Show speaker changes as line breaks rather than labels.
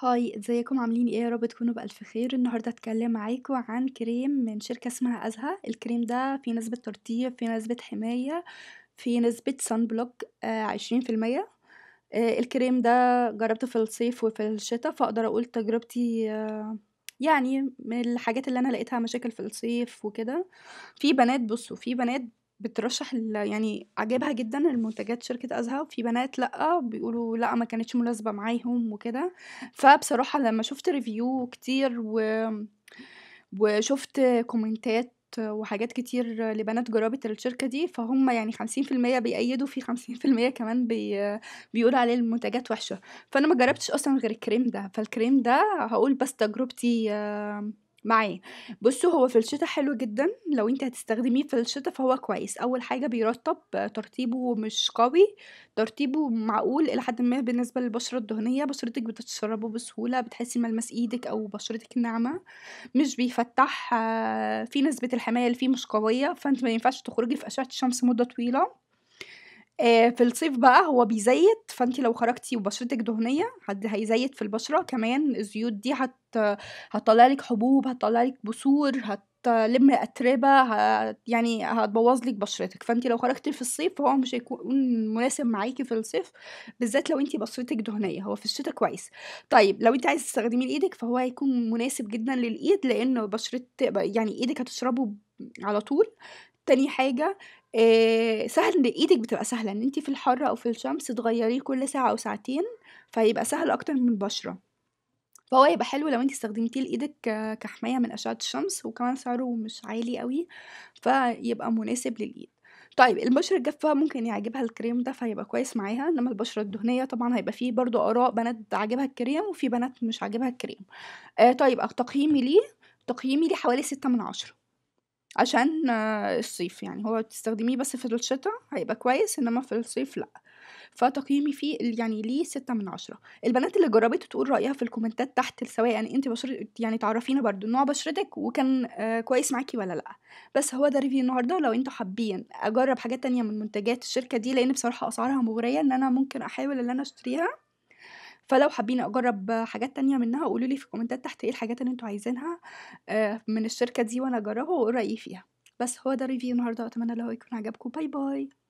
هاي ازيكم عاملين ايه يا رب تكونوا بألف خير النهارده هتكلم معاكم عن كريم من شركة اسمها أزهى الكريم ده فيه نسبة ترطيب فيه نسبة حماية فيه نسبة سان آه، بلوك عشرين في المية آه، الكريم ده جربته في الصيف وفي الشتاء فأقدر أقول تجربتي آه، يعني من الحاجات اللي أنا لقيتها مشاكل في الصيف وكده في بنات بصوا في بنات بترشح ال- يعني عجبها جدًا المنتجات شركة أزهى، في بنات لأ، بيقولوا لأ ما كانتش مناسبة معاهم وكده، فبصراحة لمّا شُفت ريفيو كتير و وشُفت كومنتات وحاجات كتير لبنات جرّبت الشركة دي، فهُم يعني خمسين المية بيأيّدوا، في خمسين المية كمان بي بيقولوا عليه المنتجات وِحشة، فأنا ما جرّبتش أصلًا غير الكريم ده، فالكريم ده هقول بس تجربتي معاه بصوا هو في الشتاء حلو جدا لو انت هتستخدميه في الشتاء فهو كويس اول حاجه بيرطب ترطيبه مش قوي ترطيبه معقول الى حد ما بالنسبه للبشره الدهنيه بشرتك بتتشربه بسهوله بتحسي ملمس ايدك او بشرتك ناعمه مش بيفتح آه، في نسبه الحمايه اللي فيه مش قويه فانت ما ينفعش تخرجي في اشعه الشمس مده طويله آه، في الصيف بقى هو بيزيت فانت لو خرجتي وبشرتك دهنيه حد هيزيت في البشره كمان الزيوت دي هت هتطلع لك حبوب هتطلع لك بثور هتلم اتربه هت... يعني هتبوظ لك بشرتك فانت لو خرجتي في الصيف هو مش هيكون مناسب معاكي في الصيف بالذات لو انت بشرتك دهنيه هو في الشتاء كويس طيب لو انت عايزه تستخدمي ايدك فهو هيكون مناسب جدا للايد لان بشره يعني ايدك هتشربه على طول تاني حاجة سهل إيدِك بتبقى سهلة، إن أنتِ في الحَر أو في الشمس تغيّريه كل ساعة أو ساعتين، فيبقى سهل أكتر من البشرة. فهو يبقى حلو لو أنتِ استخدمتيه لإيدِك كحماية من أشعة الشمس، وكمان سعره مش عالي أوي، فيبقى مناسب للإيد. طيب البشرة الجافة ممكن يعجبها الكريم ده فهيبقى كويس معاها، إنما البشرة الدهنية طبعًا هيبقى فيه برضه آراء بنات عاجبها الكريم وفي بنات مش عاجبها الكريم. آه طيب تقييمي ليه، تقييمي ليه حوالي ستة من عشرة عشان الصيف يعني هو تستخدميه بس في الشتا هيبقى كويس انما في الصيف لا فتقييمي فيه يعني ليه ستة من عشرة البنات اللي جربت تقول رأيها في الكومنتات تحت سواء يعني انت بشر يعني تعرفينا برضو نوع بشرتك وكان آه، كويس معاكي ولا لا بس هو ده ريفيو النهاردة لو انتوا حابين اجرب حاجات تانية من منتجات الشركة دي لان بصراحة اسعارها مغرية ان انا ممكن احاول ان انا اشتريها فلو حابين أجرّب حاجات تانية منها قولوا لي في الكومنتات تحت إيه الحاجات اللي انتوا عايزينها آه، من الشركة دي وأنا أجرّبها وأقول رأيي فيها. بس هو ده review النهارده اتمنى لو يكون عجبكم. باي، باي.